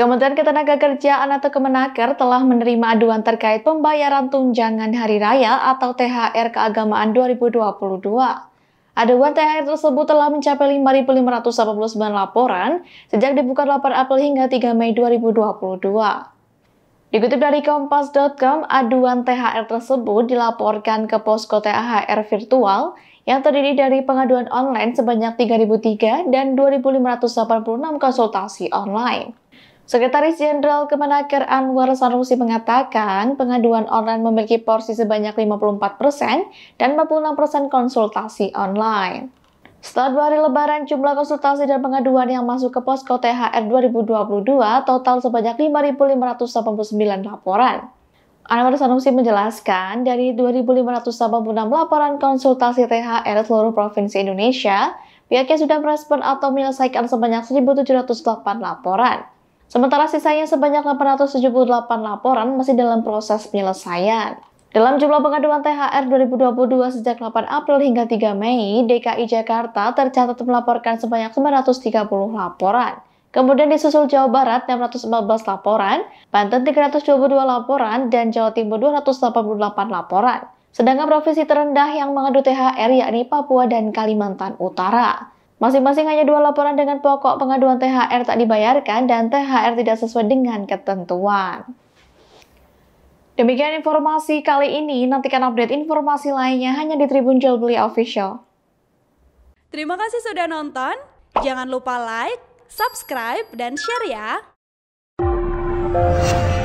Kementerian Ketenagakerjaan atau Kemenaker telah menerima aduan terkait pembayaran tunjangan hari raya atau THR keagamaan 2022. Aduan THR tersebut telah mencapai 5.589 laporan sejak dibuka 8 April hingga 3 Mei 2022. Dikutip dari kompas.com, aduan THR tersebut dilaporkan ke posko THR virtual yang terdiri dari pengaduan online sebanyak 3.003 dan 2.586 konsultasi online. Sekretaris Jenderal Kemenaker Anwar Sanusi mengatakan pengaduan online memiliki porsi sebanyak 54% dan 46% konsultasi online. Setelah dua hari lebaran, jumlah konsultasi dan pengaduan yang masuk ke posko THR 2022 total sebanyak 5.589 laporan. Anwar Sanusi menjelaskan, dari 2.586 laporan konsultasi THR seluruh provinsi Indonesia, pihaknya sudah merespon atau menyelesaikan sebanyak 1.708 laporan. Sementara sisanya sebanyak 878 laporan masih dalam proses penyelesaian. Dalam jumlah pengaduan THR 2022 sejak 8 April hingga 3 Mei, DKI Jakarta tercatat melaporkan sebanyak 930 laporan. Kemudian disusul Jawa Barat 614 laporan, Banten 322 laporan, dan Jawa Timur 288 laporan. Sedangkan provinsi terendah yang mengadu THR yakni Papua dan Kalimantan Utara. Masing-masing hanya dua laporan dengan pokok pengaduan THR tak dibayarkan dan THR tidak sesuai dengan ketentuan. Demikian informasi kali ini, nantikan update informasi lainnya hanya di Tribun Jual Beli Official. Terima kasih sudah nonton, jangan lupa like, subscribe, dan share ya!